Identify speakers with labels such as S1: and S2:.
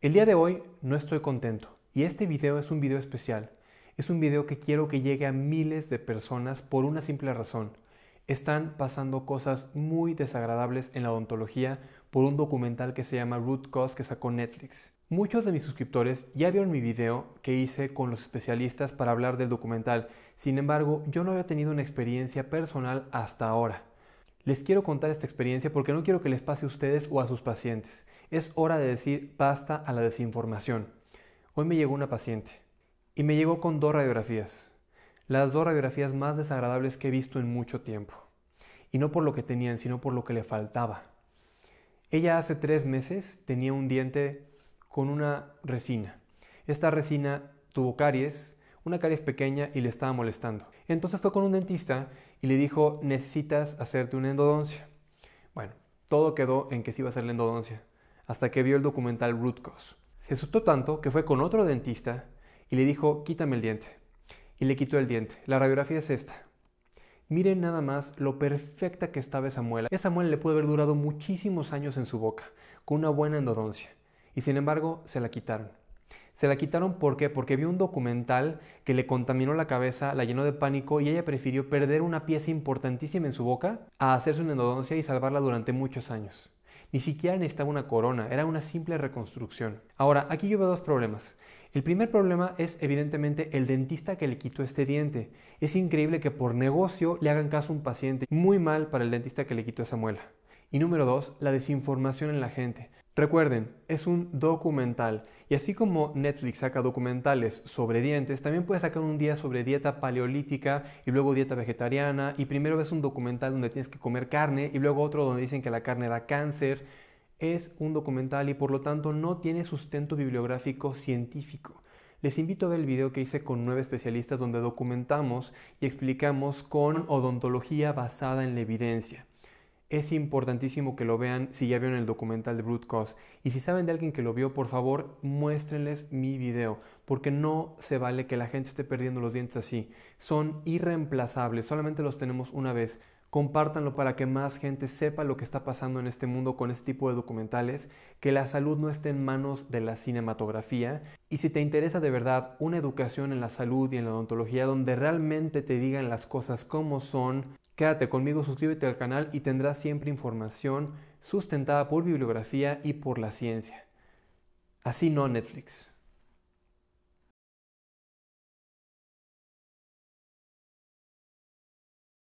S1: El día de hoy no estoy contento y este video es un video especial. Es un video que quiero que llegue a miles de personas por una simple razón. Están pasando cosas muy desagradables en la odontología por un documental que se llama Root Cause que sacó Netflix. Muchos de mis suscriptores ya vieron mi video que hice con los especialistas para hablar del documental, sin embargo yo no había tenido una experiencia personal hasta ahora. Les quiero contar esta experiencia porque no quiero que les pase a ustedes o a sus pacientes. Es hora de decir basta a la desinformación. Hoy me llegó una paciente y me llegó con dos radiografías. Las dos radiografías más desagradables que he visto en mucho tiempo. Y no por lo que tenían, sino por lo que le faltaba. Ella hace tres meses tenía un diente con una resina. Esta resina tuvo caries, una caries pequeña y le estaba molestando. Entonces fue con un dentista y le dijo, necesitas hacerte una endodoncia. Bueno, todo quedó en que se iba a hacer la endodoncia, hasta que vio el documental Root Cause. Se asustó tanto que fue con otro dentista y le dijo, quítame el diente. Y le quitó el diente. La radiografía es esta. Miren nada más lo perfecta que estaba esa muela. Esa muela le puede haber durado muchísimos años en su boca, con una buena endodoncia. Y sin embargo, se la quitaron. Se la quitaron ¿por qué? Porque vio un documental que le contaminó la cabeza, la llenó de pánico y ella prefirió perder una pieza importantísima en su boca a hacerse una endodoncia y salvarla durante muchos años. Ni siquiera necesitaba una corona, era una simple reconstrucción. Ahora, aquí yo veo dos problemas. El primer problema es evidentemente el dentista que le quitó este diente. Es increíble que por negocio le hagan caso a un paciente. Muy mal para el dentista que le quitó esa muela. Y número dos, la desinformación en la gente. Recuerden, es un documental y así como Netflix saca documentales sobre dientes, también puedes sacar un día sobre dieta paleolítica y luego dieta vegetariana y primero ves un documental donde tienes que comer carne y luego otro donde dicen que la carne da cáncer. Es un documental y por lo tanto no tiene sustento bibliográfico científico. Les invito a ver el video que hice con nueve especialistas donde documentamos y explicamos con odontología basada en la evidencia es importantísimo que lo vean si ya vieron el documental de Brute Cause. Y si saben de alguien que lo vio, por favor, muéstrenles mi video, porque no se vale que la gente esté perdiendo los dientes así. Son irreemplazables, solamente los tenemos una vez. Compártanlo para que más gente sepa lo que está pasando en este mundo con este tipo de documentales, que la salud no esté en manos de la cinematografía. Y si te interesa de verdad una educación en la salud y en la odontología donde realmente te digan las cosas como son, Quédate conmigo, suscríbete al canal y tendrás siempre información sustentada por bibliografía y por la ciencia. Así no Netflix.